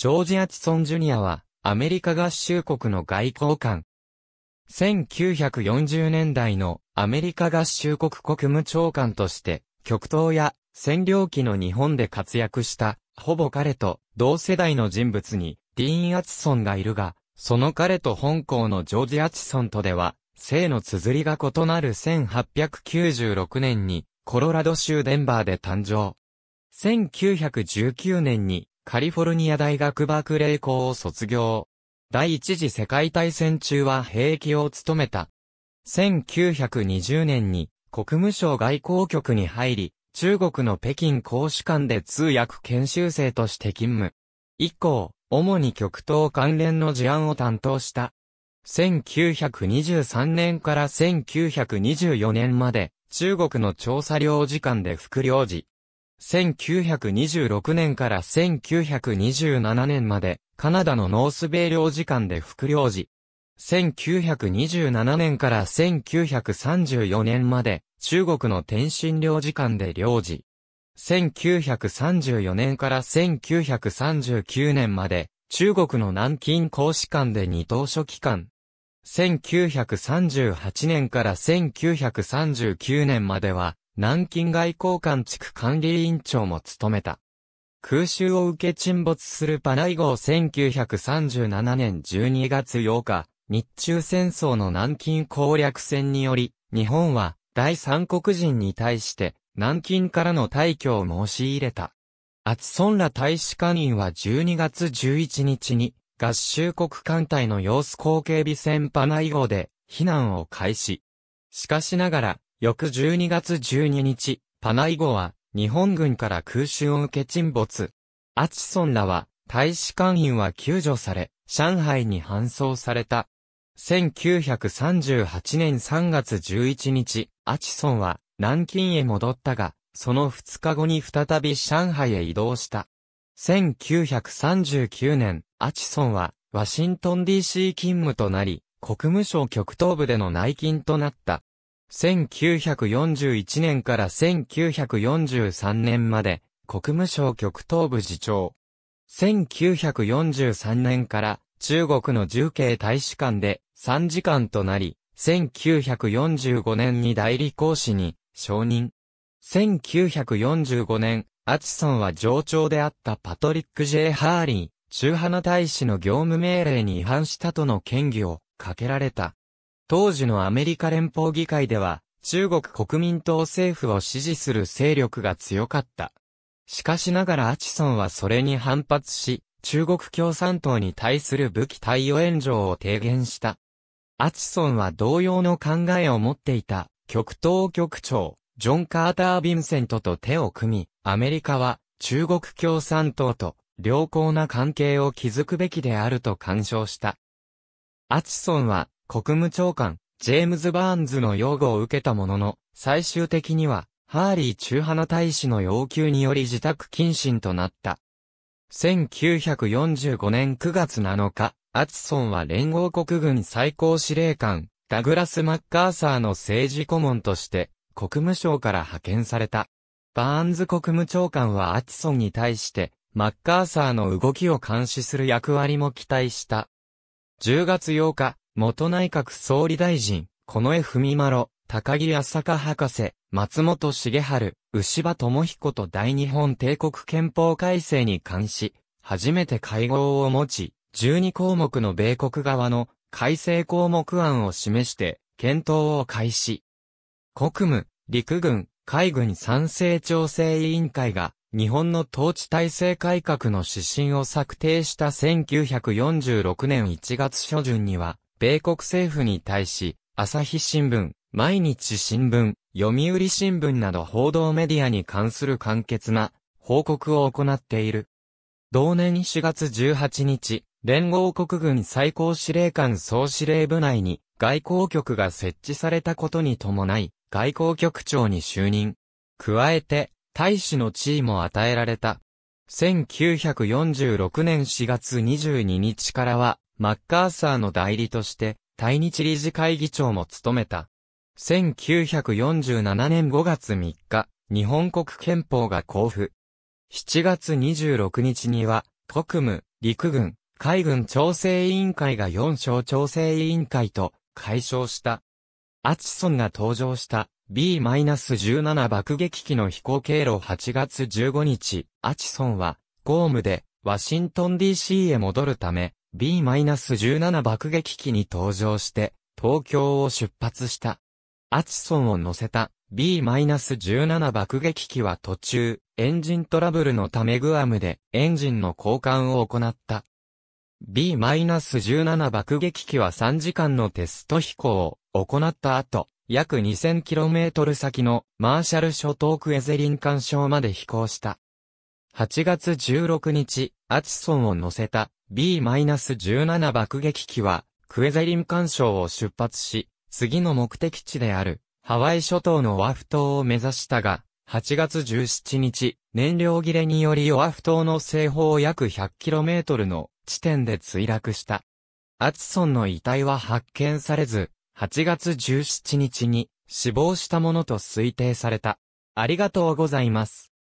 ジョージ・アチソン・ジュニアは、アメリカ合衆国の外交官。1940年代のアメリカ合衆国国務長官として、極東や占領期の日本で活躍した、ほぼ彼と同世代の人物に、ディーン・アチソンがいるが、その彼と本校のジョージ・アチソンとでは、性の綴りが異なる1896年に、コロラド州デンバーで誕生。1919年に、カリフォルニア大学バークレー校を卒業。第一次世界大戦中は兵役を務めた。1920年に国務省外交局に入り、中国の北京公使館で通訳研修生として勤務。以降、主に極東関連の事案を担当した。1923年から1924年まで中国の調査領事館で副領事。1926年から1927年まで、カナダのノースベイ領事館で副領事。1927年から1934年まで、中国の天津領事館で領事。1934年から1939年まで、中国の南京公使館で二等書記官。1938年から1939年までは、南京外交官地区管理委員長も務めた。空襲を受け沈没するパナイ号1937年12月8日、日中戦争の南京攻略戦により、日本は第三国人に対して南京からの退去を申し入れた。厚村ラ大使館員は12月11日に合衆国艦隊の様子後警備船パナイ号で避難を開始。しかしながら翌12月12日、パナイゴは、日本軍から空襲を受け沈没。アチソンらは、大使館員は救助され、上海に搬送された。1938年3月11日、アチソンは、南京へ戻ったが、その2日後に再び上海へ移動した。1939年、アチソンは、ワシントン DC 勤務となり、国務省極東部での内勤となった。1941年から1943年まで、国務省極東部次長。1943年から中国の重慶大使館で3時間となり、1945年に代理講使に承認。1945年、アチソンは上長であったパトリック・ジェイ・ハーリー、中派の大使の業務命令に違反したとの権疑をかけられた。当時のアメリカ連邦議会では、中国国民党政府を支持する勢力が強かった。しかしながらアチソンはそれに反発し、中国共産党に対する武器対応援助を提言した。アチソンは同様の考えを持っていた、極東局長、ジョン・カーター・ヴィンセントと手を組み、アメリカは中国共産党と良好な関係を築くべきであると干渉した。アチソンは国務長官、ジェームズ・バーンズの擁護を受けたものの、最終的には、ハーリー中派の大使の要求により自宅謹慎となった。1945年9月7日、アツソンは連合国軍最高司令官、ダグラス・マッカーサーの政治顧問として、国務省から派遣された。バーンズ国務長官はアツソンに対して、マッカーサーの動きを監視する役割も期待した。10月8日、元内閣総理大臣、近衛文丸、高木浅香博士、松本茂春、牛場智彦と大日本帝国憲法改正に関し、初めて会合を持ち、12項目の米国側の改正項目案を示して、検討を開始。国務、陸軍、海軍賛成調整委員会が、日本の統治体制改革の指針を策定した1946年1月初旬には、米国政府に対し、朝日新聞、毎日新聞、読売新聞など報道メディアに関する簡潔な報告を行っている。同年4月18日、連合国軍最高司令官総司令部内に外交局が設置されたことに伴い、外交局長に就任。加えて、大使の地位も与えられた。1946年4月22日からは、マッカーサーの代理として、対日理事会議長も務めた。1947年5月3日、日本国憲法が交付。7月26日には、国務、陸軍、海軍調整委員会が4省調整委員会と解消した。アチソンが登場した B-17 爆撃機の飛行経路8月15日、アチソンは公務でワシントン DC へ戻るため、B-17 爆撃機に搭乗して、東京を出発した。アチソンを乗せた B-17 爆撃機は途中、エンジントラブルのためグアムでエンジンの交換を行った。B-17 爆撃機は3時間のテスト飛行を行った後、約 2000km 先のマーシャル諸島クエゼリン干渉まで飛行した。8月16日、アチソンを乗せた B-17 爆撃機は、クエゼリン干渉を出発し、次の目的地である、ハワイ諸島のワフ島を目指したが、8月17日、燃料切れによりオアフ島の西方約 100km の地点で墜落した。アチソンの遺体は発見されず、8月17日に死亡したものと推定された。ありがとうございます。